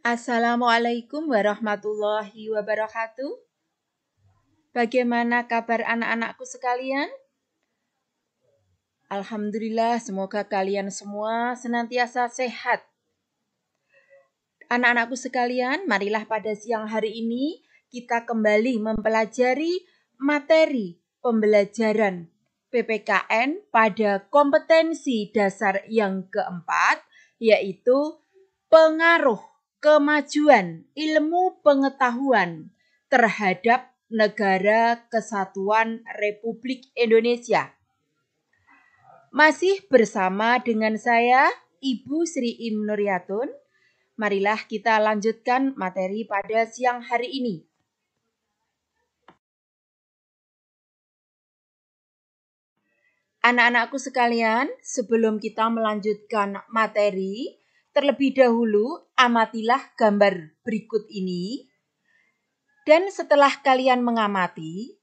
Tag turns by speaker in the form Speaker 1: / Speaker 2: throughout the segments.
Speaker 1: Assalamualaikum warahmatullahi wabarakatuh.
Speaker 2: Bagaimana kabar anak-anakku sekalian? Alhamdulillah, semoga kalian semua senantiasa sehat. Anak-anakku sekalian, marilah pada siang hari ini kita kembali mempelajari materi pembelajaran PPKN pada kompetensi dasar yang keempat, yaitu pengaruh kemajuan ilmu pengetahuan terhadap negara kesatuan Republik Indonesia. Masih bersama dengan saya, Ibu Sri Im Nuryatun. Marilah kita
Speaker 1: lanjutkan materi pada siang hari ini. Anak-anakku sekalian,
Speaker 2: sebelum kita melanjutkan materi, Terlebih dahulu, amatilah gambar berikut ini. Dan setelah kalian mengamati,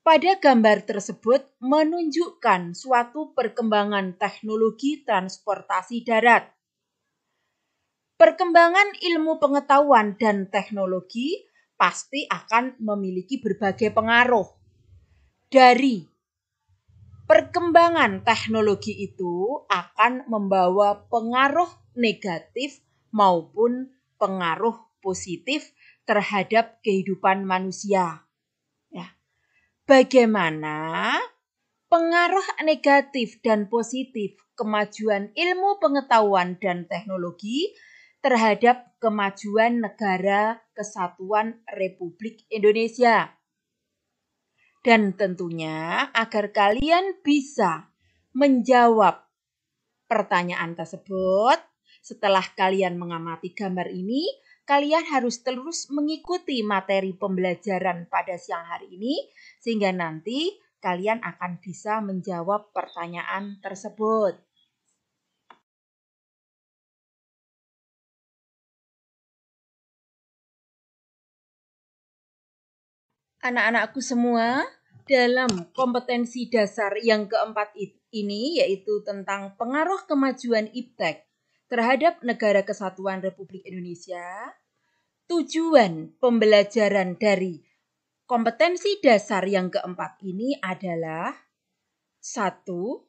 Speaker 2: pada gambar tersebut menunjukkan suatu perkembangan teknologi transportasi darat. Perkembangan ilmu pengetahuan dan teknologi pasti akan memiliki berbagai pengaruh. Dari perkembangan teknologi itu akan membawa pengaruh negatif maupun pengaruh positif terhadap kehidupan manusia. Ya. Bagaimana pengaruh negatif dan positif kemajuan ilmu pengetahuan dan teknologi terhadap kemajuan negara kesatuan Republik Indonesia. Dan tentunya agar kalian bisa menjawab pertanyaan tersebut, setelah kalian mengamati gambar ini, kalian harus terus mengikuti materi pembelajaran pada siang hari ini
Speaker 1: sehingga nanti kalian akan bisa menjawab pertanyaan tersebut. Anak-anakku semua, dalam kompetensi dasar yang keempat ini yaitu
Speaker 2: tentang pengaruh kemajuan iptek terhadap Negara Kesatuan Republik Indonesia, tujuan pembelajaran dari kompetensi dasar yang keempat ini adalah satu,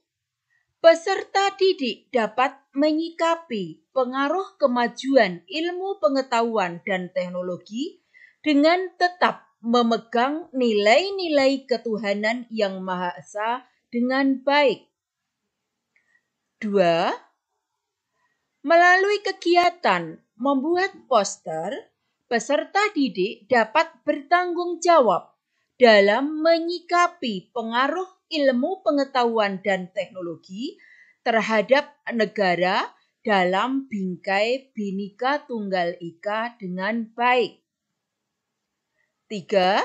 Speaker 2: Peserta didik dapat menyikapi pengaruh kemajuan ilmu pengetahuan dan teknologi dengan tetap memegang nilai-nilai ketuhanan yang Maha Esa dengan baik. 2 Melalui kegiatan membuat poster, peserta didik dapat bertanggung jawab dalam menyikapi pengaruh ilmu pengetahuan dan teknologi terhadap negara dalam bingkai binika Tunggal Ika dengan baik. 3.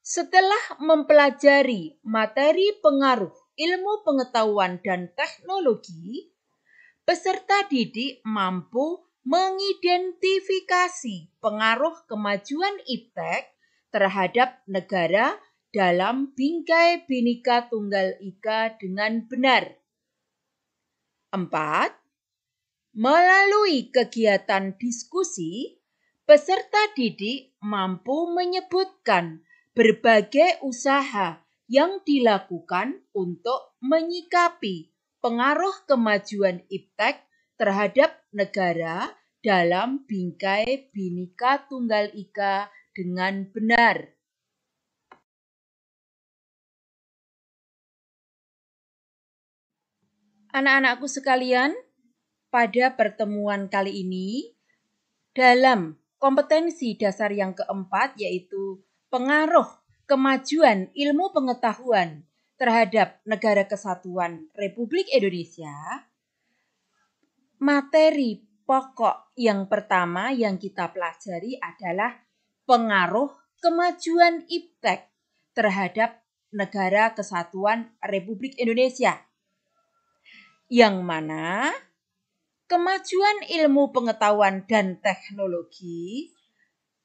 Speaker 2: Setelah mempelajari materi pengaruh ilmu pengetahuan dan teknologi, peserta didik mampu mengidentifikasi pengaruh kemajuan iptek terhadap negara dalam bingkai binika tunggal ika dengan benar. Empat, Melalui kegiatan diskusi, peserta didik mampu menyebutkan berbagai usaha yang dilakukan untuk menyikapi pengaruh kemajuan iptek terhadap negara dalam bingkai
Speaker 1: binika Tunggal Ika dengan benar. Anak-anakku sekalian, pada pertemuan kali ini
Speaker 2: dalam kompetensi dasar yang keempat yaitu pengaruh kemajuan ilmu pengetahuan terhadap negara kesatuan Republik Indonesia, materi pokok yang pertama yang kita pelajari adalah pengaruh kemajuan IPTEK terhadap negara kesatuan Republik Indonesia. Yang mana kemajuan ilmu pengetahuan dan teknologi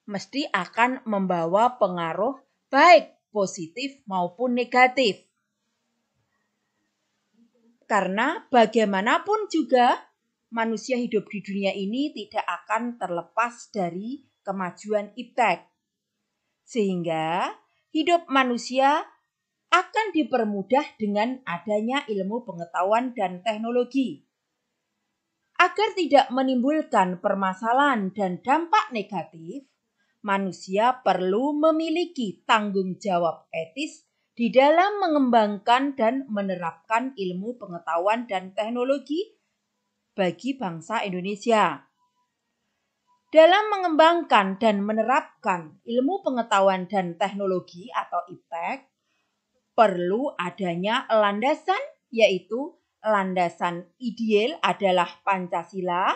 Speaker 2: mesti akan membawa pengaruh baik positif maupun negatif karena bagaimanapun juga manusia hidup di dunia ini tidak akan terlepas dari kemajuan iptek. Sehingga hidup manusia akan dipermudah dengan adanya ilmu pengetahuan dan teknologi. Agar tidak menimbulkan permasalahan dan dampak negatif, manusia perlu memiliki tanggung jawab etis di dalam mengembangkan dan menerapkan ilmu pengetahuan dan teknologi bagi bangsa Indonesia. Dalam mengembangkan dan menerapkan ilmu pengetahuan dan teknologi atau IPTEK, perlu adanya landasan yaitu landasan ideal adalah Pancasila,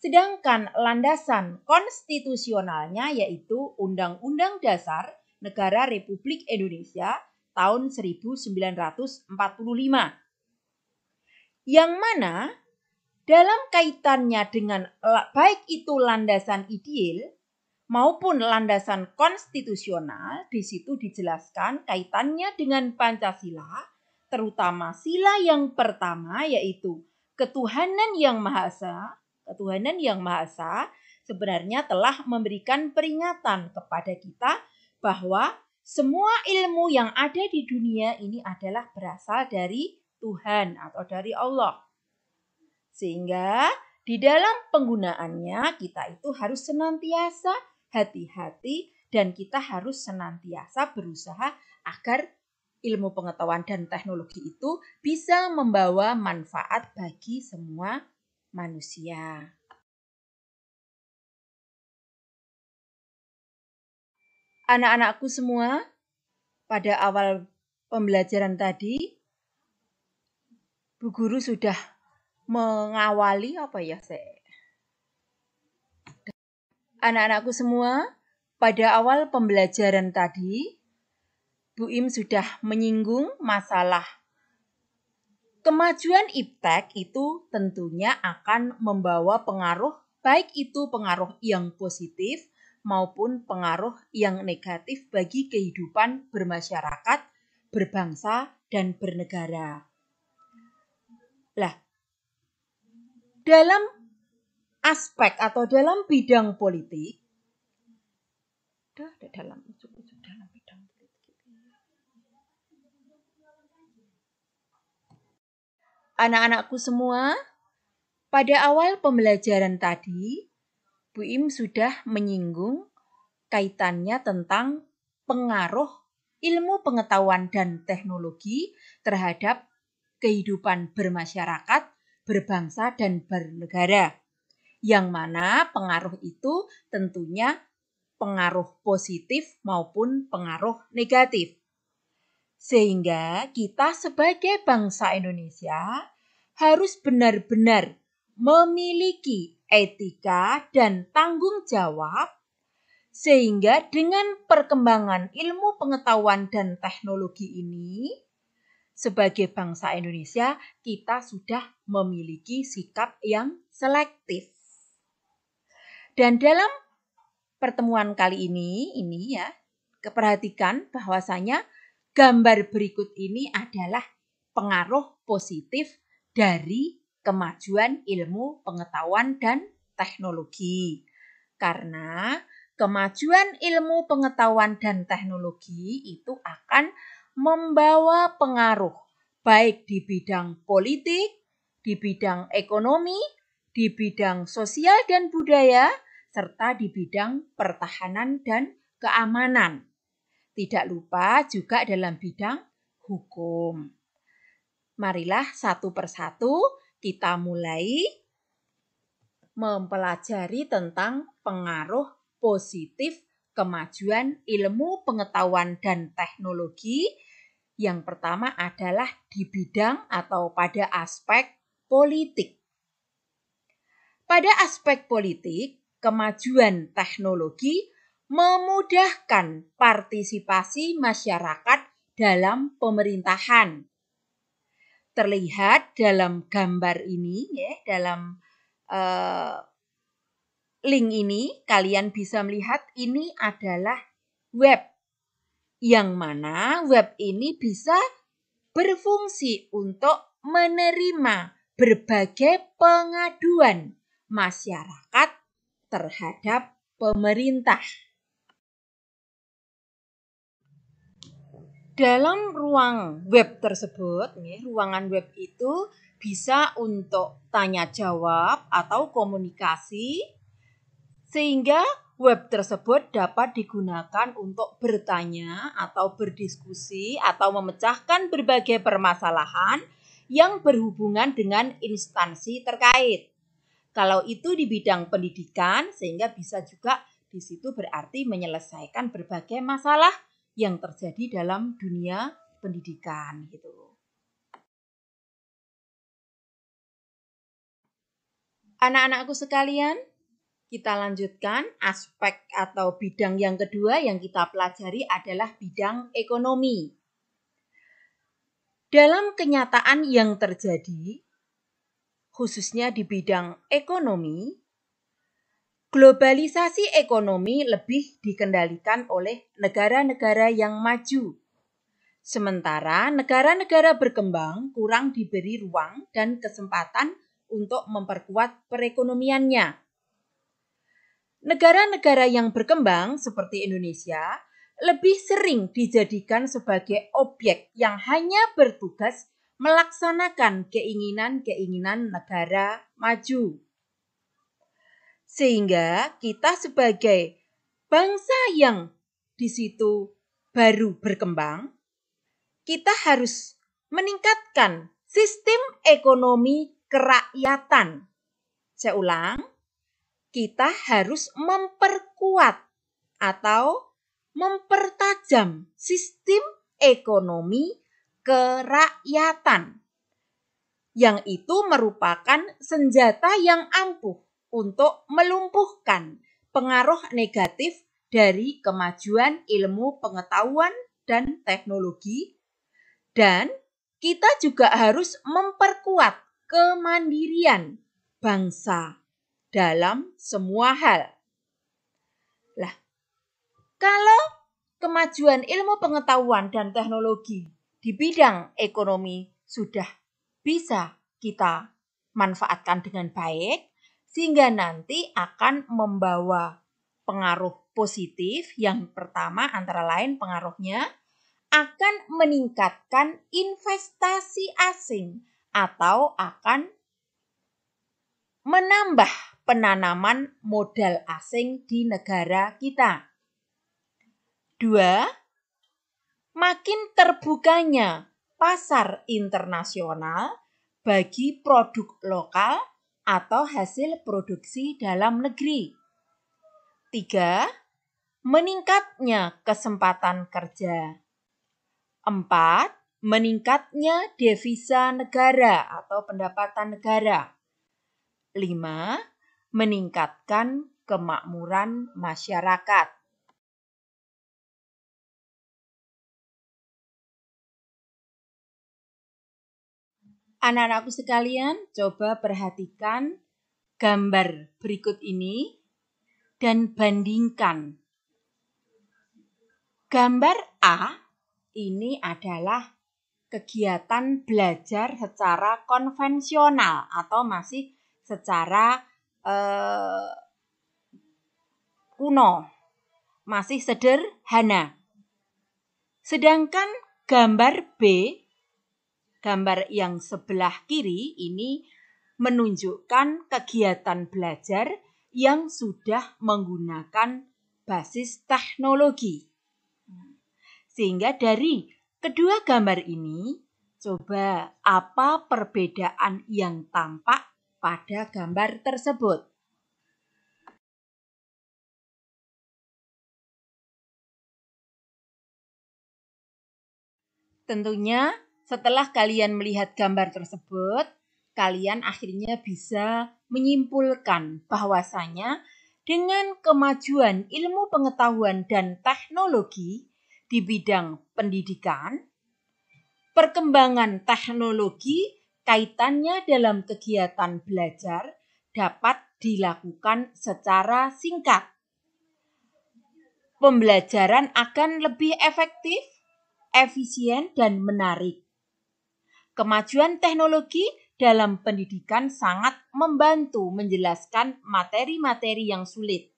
Speaker 2: sedangkan landasan konstitusionalnya yaitu Undang-Undang Dasar Negara Republik Indonesia tahun 1945. Yang mana dalam kaitannya dengan baik itu landasan ideal maupun landasan konstitusional, di situ dijelaskan kaitannya dengan Pancasila, terutama sila yang pertama yaitu ketuhanan yang maha esa, ketuhanan yang maha esa sebenarnya telah memberikan peringatan kepada kita bahwa semua ilmu yang ada di dunia ini adalah berasal dari Tuhan atau dari Allah. Sehingga di dalam penggunaannya kita itu harus senantiasa hati-hati dan kita harus senantiasa berusaha agar ilmu pengetahuan dan teknologi itu bisa membawa manfaat
Speaker 1: bagi semua manusia. anak-anakku semua
Speaker 2: pada awal pembelajaran tadi Bu Guru sudah mengawali apa ya saya anak-anakku semua pada awal pembelajaran tadi Bu Im sudah menyinggung masalah Kemajuan iptek itu tentunya akan membawa pengaruh baik itu pengaruh yang positif maupun pengaruh yang negatif bagi kehidupan bermasyarakat, berbangsa, dan bernegara. Lah, dalam aspek atau dalam bidang politik, dalam dalam bidang politik. Anak-anakku semua, pada awal pembelajaran tadi, Bu Im sudah menyinggung kaitannya tentang pengaruh ilmu pengetahuan dan teknologi terhadap kehidupan bermasyarakat, berbangsa, dan bernegara. Yang mana pengaruh itu tentunya pengaruh positif maupun pengaruh negatif. Sehingga kita sebagai bangsa Indonesia harus benar-benar memiliki etika, dan tanggung jawab, sehingga dengan perkembangan ilmu pengetahuan dan teknologi ini, sebagai bangsa Indonesia, kita sudah memiliki sikap yang selektif. Dan dalam pertemuan kali ini, ini ya, keperhatikan bahwasanya gambar berikut ini adalah pengaruh positif dari kemajuan ilmu, pengetahuan, dan teknologi. Karena kemajuan ilmu, pengetahuan, dan teknologi itu akan membawa pengaruh baik di bidang politik, di bidang ekonomi, di bidang sosial dan budaya, serta di bidang pertahanan dan keamanan. Tidak lupa juga dalam bidang hukum. Marilah satu persatu kita mulai mempelajari tentang pengaruh positif kemajuan ilmu pengetahuan dan teknologi. Yang pertama adalah di bidang atau pada aspek politik. Pada aspek politik, kemajuan teknologi memudahkan partisipasi masyarakat dalam pemerintahan terlihat dalam gambar ini ya dalam uh, link ini kalian bisa melihat ini adalah web yang mana web ini bisa berfungsi untuk menerima berbagai pengaduan masyarakat terhadap pemerintah. dalam ruang web tersebut, nih, ruangan web itu bisa untuk tanya jawab atau komunikasi, sehingga web tersebut dapat digunakan untuk bertanya atau berdiskusi atau memecahkan berbagai permasalahan yang berhubungan dengan instansi terkait. Kalau itu di bidang pendidikan, sehingga bisa juga di situ berarti menyelesaikan berbagai masalah yang terjadi dalam
Speaker 1: dunia pendidikan gitu Anak-anakku sekalian, kita lanjutkan
Speaker 2: aspek atau bidang yang kedua yang kita pelajari adalah bidang ekonomi. Dalam kenyataan yang terjadi, khususnya di bidang ekonomi, Globalisasi ekonomi lebih dikendalikan oleh negara-negara yang maju, sementara negara-negara berkembang kurang diberi ruang dan kesempatan untuk memperkuat perekonomiannya. Negara-negara yang berkembang seperti Indonesia lebih sering dijadikan sebagai objek yang hanya bertugas melaksanakan keinginan-keinginan negara maju sehingga kita sebagai bangsa yang di situ baru berkembang, kita harus meningkatkan sistem ekonomi kerakyatan. Saya ulang, kita harus memperkuat atau mempertajam sistem ekonomi kerakyatan yang itu merupakan senjata yang ampuh untuk melumpuhkan pengaruh negatif dari kemajuan ilmu pengetahuan dan teknologi, dan kita juga harus memperkuat kemandirian bangsa dalam semua hal. Lah, kalau kemajuan ilmu pengetahuan dan teknologi di bidang ekonomi sudah bisa kita manfaatkan dengan baik, sehingga nanti akan membawa pengaruh positif. Yang pertama antara lain pengaruhnya akan meningkatkan investasi asing atau akan menambah penanaman modal asing di negara kita. Dua, makin terbukanya pasar internasional bagi produk lokal atau hasil produksi dalam negeri. Tiga, Meningkatnya kesempatan kerja. Empat, Meningkatnya devisa negara atau pendapatan
Speaker 1: negara. Lima, Meningkatkan kemakmuran masyarakat. Anak-anakku sekalian, coba perhatikan gambar berikut ini dan
Speaker 2: bandingkan. Gambar A ini adalah kegiatan belajar secara konvensional atau masih secara eh, kuno, masih sederhana. Sedangkan gambar B Gambar yang sebelah kiri ini menunjukkan kegiatan belajar yang sudah menggunakan basis teknologi. Sehingga dari kedua gambar ini, coba apa perbedaan yang
Speaker 1: tampak pada gambar tersebut. Tentunya setelah kalian melihat gambar tersebut, kalian
Speaker 2: akhirnya bisa menyimpulkan bahwasanya dengan kemajuan ilmu pengetahuan dan teknologi di bidang pendidikan, perkembangan teknologi kaitannya dalam kegiatan belajar dapat dilakukan secara singkat. Pembelajaran akan lebih efektif, efisien, dan menarik Kemajuan teknologi dalam pendidikan sangat membantu menjelaskan materi-materi yang sulit.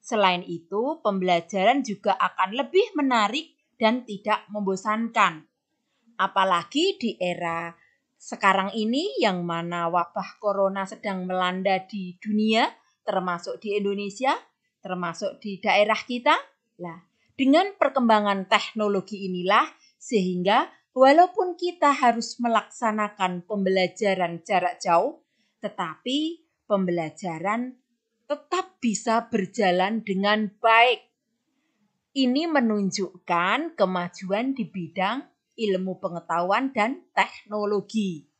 Speaker 2: Selain itu, pembelajaran juga akan lebih menarik dan tidak membosankan. Apalagi di era sekarang ini yang mana wabah corona sedang melanda di dunia, termasuk di Indonesia, termasuk di daerah kita. Nah, dengan perkembangan teknologi inilah sehingga Walaupun kita harus melaksanakan pembelajaran jarak jauh, tetapi pembelajaran tetap bisa berjalan dengan baik. Ini menunjukkan kemajuan di bidang ilmu pengetahuan dan teknologi.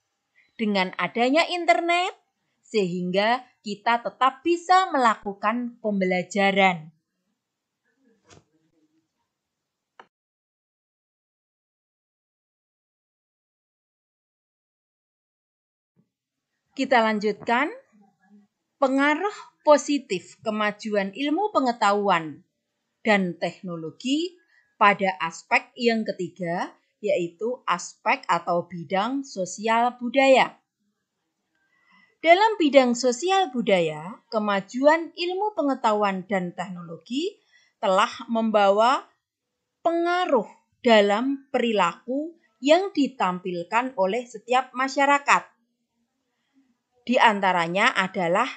Speaker 2: Dengan adanya internet, sehingga kita tetap bisa melakukan pembelajaran.
Speaker 1: Kita lanjutkan pengaruh positif kemajuan ilmu
Speaker 2: pengetahuan dan teknologi pada aspek yang ketiga yaitu aspek atau bidang sosial budaya. Dalam bidang sosial budaya, kemajuan ilmu pengetahuan dan teknologi telah membawa pengaruh dalam perilaku yang ditampilkan oleh setiap masyarakat. Di antaranya adalah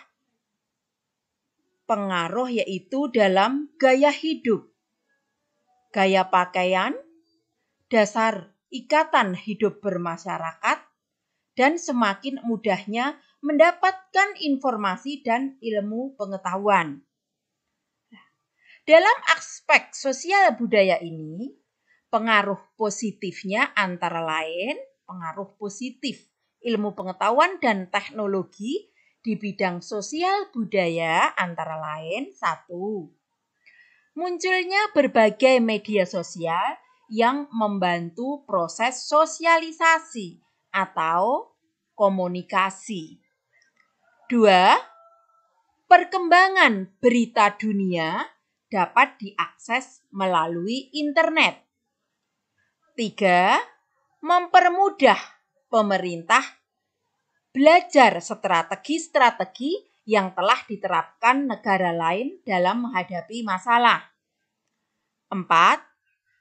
Speaker 2: pengaruh yaitu dalam gaya hidup, gaya pakaian, dasar ikatan hidup bermasyarakat, dan semakin mudahnya mendapatkan informasi dan ilmu pengetahuan. Dalam aspek sosial budaya ini, pengaruh positifnya antara lain pengaruh positif ilmu pengetahuan dan teknologi di bidang sosial budaya antara lain satu munculnya berbagai media sosial yang membantu proses sosialisasi atau komunikasi. Dua, perkembangan berita dunia dapat diakses melalui internet. Tiga, mempermudah pemerintah belajar strategi-strategi yang telah diterapkan negara lain dalam menghadapi masalah. 4.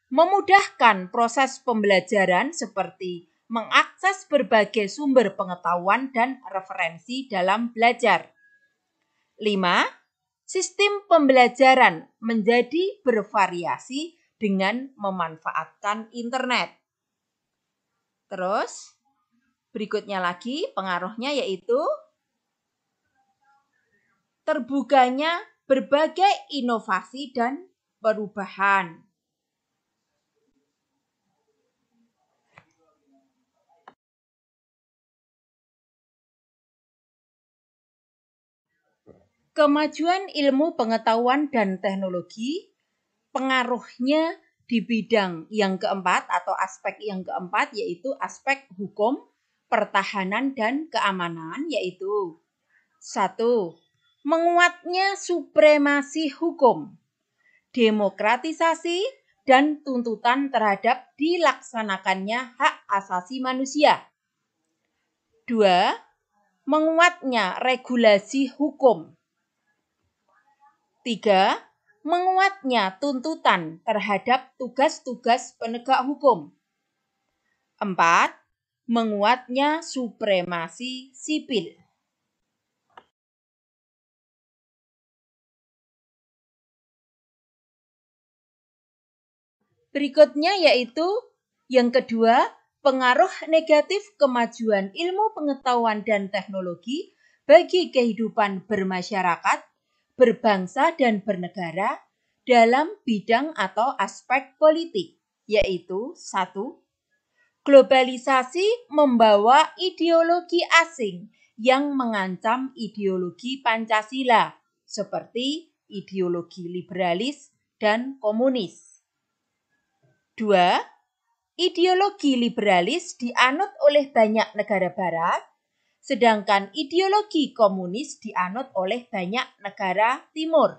Speaker 2: Memudahkan proses pembelajaran seperti mengakses berbagai sumber pengetahuan dan referensi dalam belajar. 5 sistem pembelajaran menjadi bervariasi dengan memanfaatkan internet. Terus, Berikutnya lagi pengaruhnya yaitu terbukanya berbagai
Speaker 1: inovasi dan perubahan. Kemajuan ilmu pengetahuan
Speaker 2: dan teknologi pengaruhnya di bidang yang keempat atau aspek yang keempat yaitu aspek hukum pertahanan dan keamanan yaitu 1. Menguatnya supremasi hukum, demokratisasi dan tuntutan terhadap dilaksanakannya hak asasi manusia. 2. Menguatnya regulasi hukum. 3. Menguatnya tuntutan terhadap tugas-tugas penegak hukum.
Speaker 1: 4 menguatnya supremasi sipil. Berikutnya yaitu
Speaker 2: yang kedua, pengaruh negatif kemajuan ilmu pengetahuan dan teknologi bagi kehidupan bermasyarakat, berbangsa dan bernegara dalam bidang atau aspek politik, yaitu satu Globalisasi membawa ideologi asing yang mengancam ideologi Pancasila, seperti ideologi liberalis dan komunis. Dua, Ideologi liberalis dianut oleh banyak negara barat, sedangkan ideologi komunis dianut oleh banyak negara timur.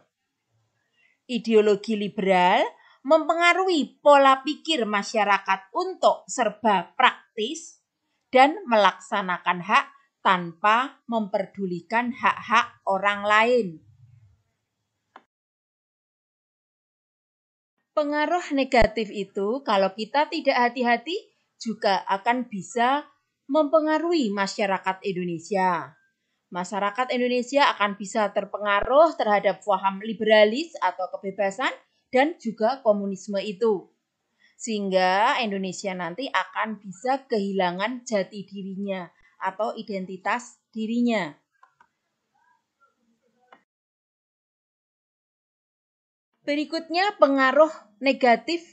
Speaker 2: Ideologi liberal mempengaruhi pola pikir masyarakat untuk serba praktis dan melaksanakan hak tanpa memperdulikan hak-hak orang lain. Pengaruh negatif itu, kalau kita tidak hati-hati, juga akan bisa mempengaruhi masyarakat Indonesia. Masyarakat Indonesia akan bisa terpengaruh terhadap paham liberalis atau kebebasan dan juga komunisme itu. Sehingga Indonesia nanti akan bisa kehilangan jati dirinya atau identitas
Speaker 1: dirinya. Berikutnya pengaruh negatif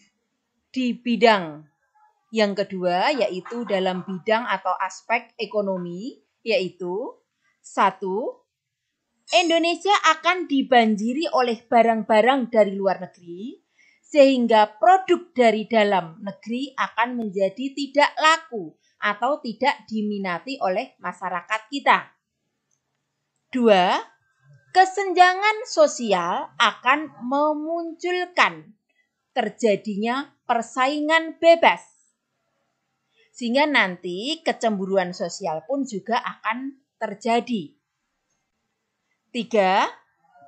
Speaker 1: di bidang.
Speaker 2: Yang kedua yaitu dalam bidang atau aspek ekonomi yaitu satu Indonesia akan dibanjiri oleh barang-barang dari luar negeri, sehingga produk dari dalam negeri akan menjadi tidak laku atau tidak diminati oleh masyarakat kita. Dua, kesenjangan sosial akan memunculkan terjadinya persaingan bebas. Sehingga nanti kecemburuan sosial pun juga akan terjadi. Tiga,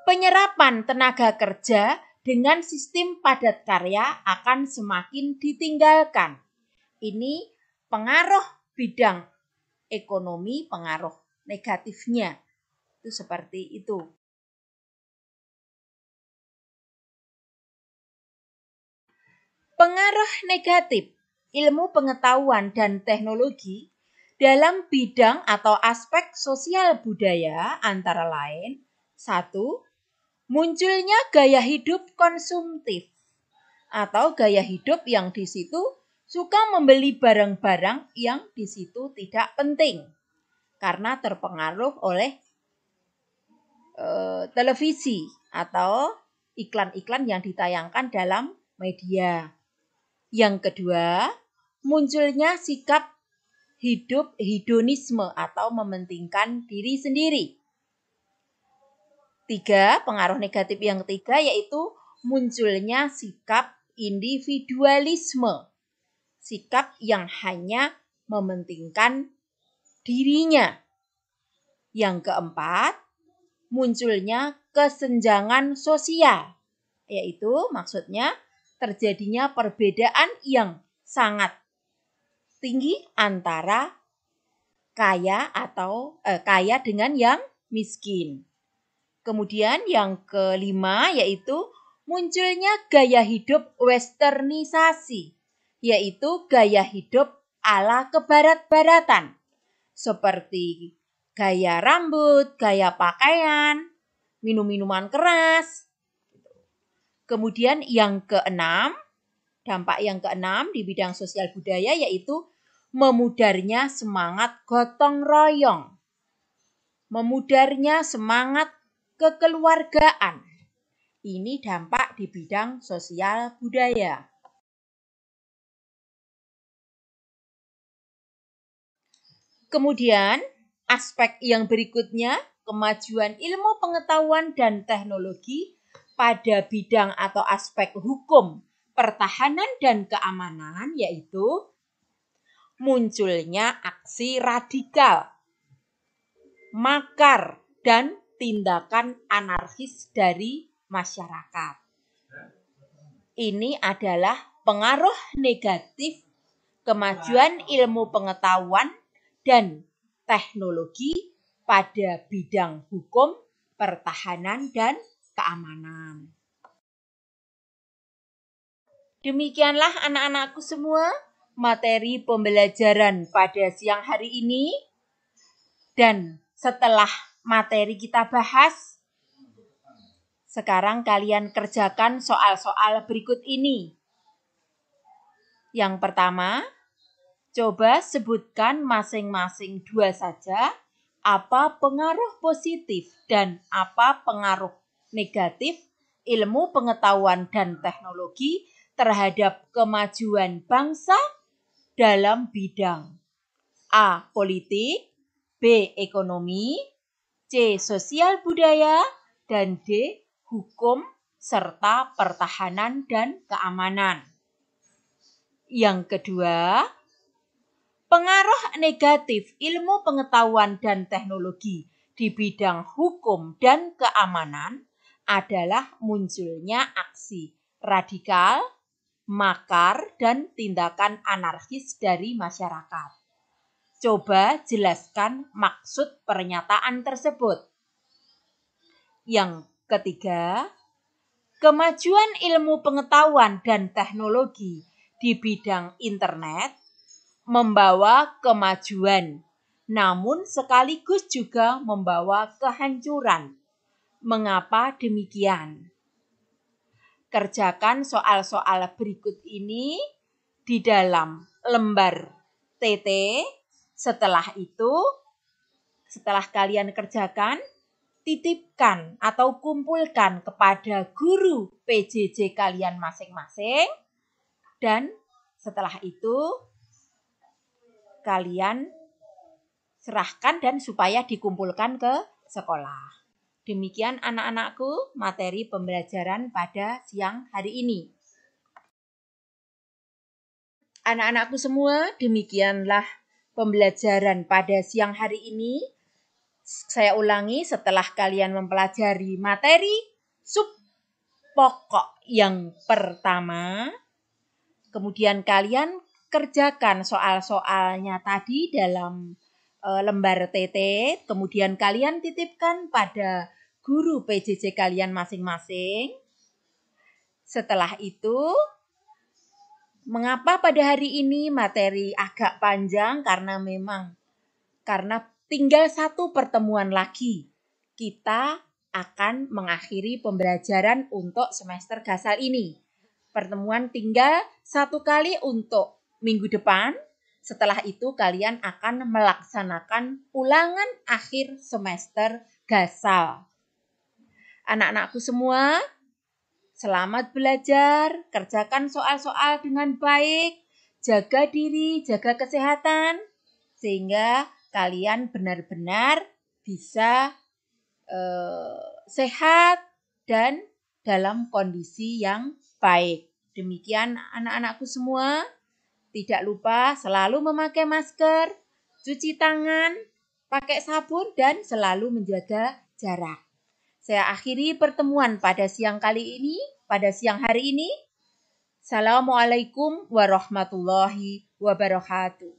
Speaker 2: penyerapan tenaga kerja dengan sistem padat karya akan semakin ditinggalkan.
Speaker 1: Ini pengaruh bidang ekonomi, pengaruh negatifnya. Itu seperti itu. Pengaruh negatif
Speaker 2: ilmu pengetahuan dan teknologi dalam bidang atau aspek sosial budaya antara lain satu munculnya gaya hidup konsumtif atau gaya hidup yang di situ suka membeli barang-barang yang di situ tidak penting karena terpengaruh oleh e, televisi atau iklan-iklan yang ditayangkan dalam media. Yang kedua, munculnya sikap hidup hedonisme atau mementingkan diri sendiri. Tiga, pengaruh negatif yang ketiga yaitu munculnya sikap individualisme. Sikap yang hanya mementingkan dirinya. Yang keempat, munculnya kesenjangan sosial, yaitu maksudnya terjadinya perbedaan yang sangat tinggi antara kaya atau eh, kaya dengan yang miskin. Kemudian yang kelima yaitu munculnya gaya hidup westernisasi, yaitu gaya hidup ala kebarat-baratan, seperti gaya rambut, gaya pakaian, minum-minuman keras. Kemudian yang keenam dampak yang keenam di bidang sosial budaya yaitu memudarnya semangat gotong royong, memudarnya semangat kekeluargaan. Ini
Speaker 1: dampak di bidang sosial budaya. Kemudian, aspek yang
Speaker 2: berikutnya, kemajuan ilmu pengetahuan dan teknologi pada bidang atau aspek hukum pertahanan dan keamanan yaitu munculnya aksi radikal, makar dan tindakan anarkis dari masyarakat. Ini adalah pengaruh negatif kemajuan ilmu pengetahuan dan teknologi pada bidang hukum, pertahanan, dan keamanan. Demikianlah anak-anakku semua materi pembelajaran pada siang hari ini. Dan setelah materi kita bahas, sekarang kalian kerjakan soal-soal berikut ini. Yang pertama, coba sebutkan masing-masing dua saja apa pengaruh positif dan apa pengaruh negatif ilmu pengetahuan dan teknologi terhadap kemajuan bangsa dalam bidang A. Politik, B. Ekonomi, C. Sosial budaya, dan D. Hukum serta pertahanan dan keamanan. Yang kedua, pengaruh negatif ilmu pengetahuan dan teknologi di bidang hukum dan keamanan adalah munculnya aksi radikal, makar, dan tindakan anarkis dari masyarakat. Coba jelaskan maksud pernyataan tersebut. Yang ketiga, kemajuan ilmu pengetahuan dan teknologi di bidang internet membawa kemajuan, namun sekaligus juga membawa kehancuran. Mengapa demikian? Kerjakan soal-soal berikut ini di dalam lembar TT. Setelah itu, setelah kalian kerjakan, titipkan atau kumpulkan kepada guru PJJ kalian masing-masing dan setelah itu kalian serahkan dan supaya dikumpulkan ke sekolah. Demikian anak-anakku materi pembelajaran pada siang hari ini. Anak-anakku semua, demikianlah pembelajaran pada siang hari ini. Saya ulangi setelah kalian mempelajari materi sub pokok yang pertama. Kemudian kalian kerjakan soal-soalnya tadi dalam eh, lembar TT, kemudian kalian titipkan pada guru PJJ kalian masing-masing. Setelah itu, mengapa pada hari ini materi agak panjang? Karena memang karena tinggal satu pertemuan lagi. Kita akan mengakhiri pembelajaran untuk semester gasal ini. Pertemuan tinggal satu kali untuk minggu depan. Setelah itu kalian akan melaksanakan ulangan akhir semester gasal. Anak-anakku semua, selamat belajar, kerjakan soal-soal dengan baik, jaga diri, jaga kesehatan, sehingga kalian benar-benar bisa eh, sehat dan dalam kondisi yang baik. Demikian anak-anakku semua, tidak lupa selalu memakai masker, cuci tangan, pakai sabun dan selalu menjaga jarak. Saya akhiri pertemuan pada siang kali ini, pada siang hari ini. Assalamualaikum warahmatullahi wabarakatuh.